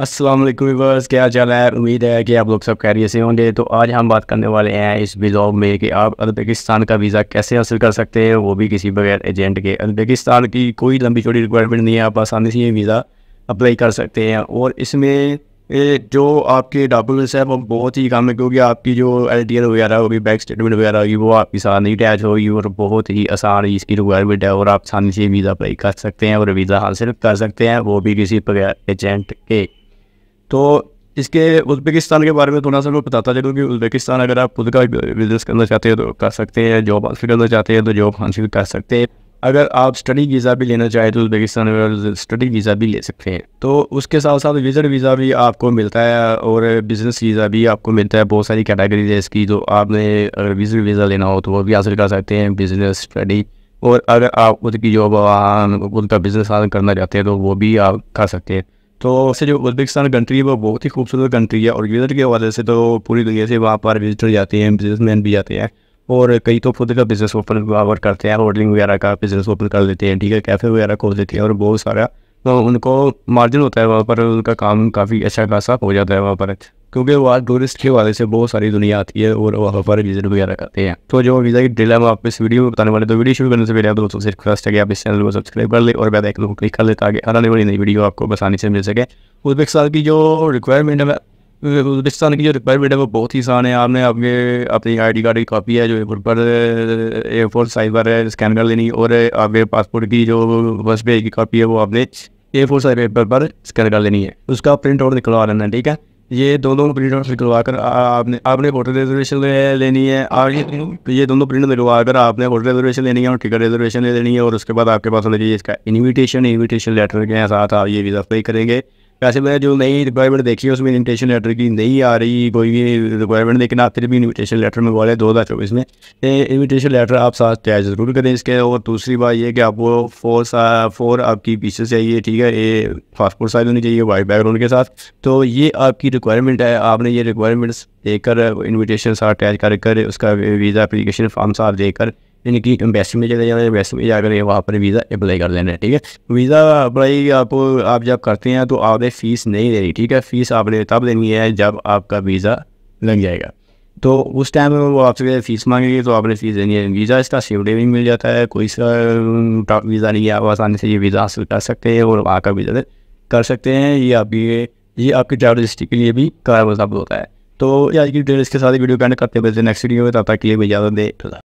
Aslam reverse क्या चल है उम्मीद है कि आप लोग सब कैरियर से होंगे तो आज हम बात करने वाले हैं इस ब्लॉग में कि आप अजबेकिस्तान का वीज़ा कैसे हासिल कर सकते हैं वो भी किसी बगैर एजेंट के अजबेकिस्तान की कोई लंबी छोटी रिक्वायरमेंट नहीं है आप आसानी से ये वीज़ा अप्लाई कर सकते हैं और इसमें जो आपके डॉक्यूमेंट्स हैं वो बहुत ही कम है क्योंकि आपकी जो एल टी एल वगैरह होगी बैंक स्टेटमेंट वगैरह होगी वो आपके साथ नहीं अटैच होगी और बहुत ही आसान इसकी रिक्वायरमेंट है और आप आसानी से वीज़ा अप्लाई कर सकते हैं और वीज़ा हासिल कर सकते हैं वो भी किसी बगैर एजेंट के तो इसके उज़्बेकिस्तान के बारे में थोड़ा सा मैं बताता चलूँ कि उज़्बेकिस्तान अगर आप खुद का बिज़नेस करना चाहते हैं तो कर सकते हैं जॉब हासिल करना चाहते हैं तो जॉब हासिल कर सकते हैं अगर आप स्टडी वीज़ा भी लेना चाहें तो उज़्बेकिस्तान में स्टडी वीज़ा भी ले सकते हैं तो उसके साथ साथ विजिट वीज़ा भी आपको मिलता है और बिज़नेस वीज़ा भी आपको मिलता है बहुत सारी कैटेगरीज है इसकी तो आपने अगर विजिट वीज़ा लेना हो तो वो भी हासिल कर सकते हैं बिज़नेस स्टडी और अगर आप खुद की जॉब खुद का बिज़नेस हासिल करना चाहते हैं तो वो भी आप कर सकते हैं तो वैसे जो उज्बेकिस्तान कंट्री है वो बहुत ही खूबसूरत कंट्री है और विज़िट के हवाले से तो पूरी दुनिया से वहाँ पर विजिटर जाते हैं बिजनेसमैन भी जाते हैं और कई तो खुद का बिज़नेस ओपन वर्क करते हैं होटलिंग वगैरह का बिज़नेस ओपन कर लेते हैं ठीक है कैफ़े वगैरह खोल देते हैं और बहुत सारा तो उनको मार्जिन होता है वहाँ पर उनका काम काफ़ी अच्छा खासा हो जाता है वहाँ पर क्योंकि वहाँ टूरिस्ट के वाले से बहुत सारी दुनिया आती है और वहाँ पर विजिट वगैरह करते हैं तो जो वीज़ा की डिटेल हम आप इस वीडियो में बताने वाले तो वीडियो शुरू करने से पहले आप दोस्तों से रिक्वेस्ट है कि आप इस चैनल को सब्सक्राइब कर ले और बेल लोग को क्लिक कर ले ताकि हर आने वाली नई वीडियो आपको आसानी से मिल सके उजबेकिस्तान की जो रिक्वायरमेंट है उजबेकिस्तान की जो रिक्वायरमेंट है वो बहुत ही आसान है आपने आपके अपनी डी कार्ड की कॉपी है जो एयरपोर्ट पर एयरपोर्ट साइज पर स्कैन कर लेनी और आपके पासपोर्ट की जो बस पेज की कॉपी है वो आपने ए फोर साइज पेपर पर स्कैन कर लेनी है उसका प्रिंट आउट निकलवा लेना ठीक है ये दोनों प्रिंट निकलवा कर आपने आपने होटल रिजर्वेशन ले, लेनी है और ये दोनों प्रिंट निकलवा कर आपने होटल रिजर्वेशन लेनी है और टिकट रिजर्वेशन ले लेनी है और उसके बाद आपके पास लगी इसका इनविटेशन इनविटेशन लेटर के साथ आप ये वीज़ा अप्लाई करेंगे वैसे मैं जो नई रिक्वायरमेंट देखी है उसमें इन्विटेशन लेटर की नहीं आ रही कोई भी रिक्वायरमेंट लेकिन आप फिर भी इन्विटेशन लेटर मंगवा लें दो हज़ार चौबीस में इन्विटेशन लेटर आप साथ तैयार ज़रूर करें इसके और दूसरी बात यह कि आपको फोर फोर आपकी पीसेस चाहिए ठीक है ये पासपोर्ट साइज होनी चाहिए वाइट बैकग्राउंड के साथ तो ये आपकी रिक्वायरमेंट है आपने ये रिक्वायरमेंट्स देकर इन्विटेशन साथ अटैच कर कर उसका वीज़ा अप्लीकेशन फॉर्म साथ देकर यानी कि एम्बेसी में चले जाना एम्बेसी में जाकर वहाँ पर वीज़ा अप्लाई कर लेना है ठीक है वीज़ा अप्लाई आप आप जब करते हैं तो आपने फ़ीस नहीं देनी ठीक है फ़ीस आपने तब देनी है जब आपका वीज़ा लग जाएगा तो उस टाइम वो आपसे फ़ीस मांगेंगे तो आपने फ़ीस देनी है वीज़ा इसका शिवडे भी मिल जाता है कोई सा वीज़ा नहीं है आप आसानी से ये वीज़ा हासिल कर सकते हैं और वहाँ का वीज़ा कर सकते हैं ये आपकी ये आपकी ट्रैवल हिस्ट्री के लिए भी कार्य साबित होता है तो आज की डिटेल्स इसके साथ ही वीडियो कैंड करते हैं नेक्स्ट वीडियो में तब तक के लिए भी इजाज़त दे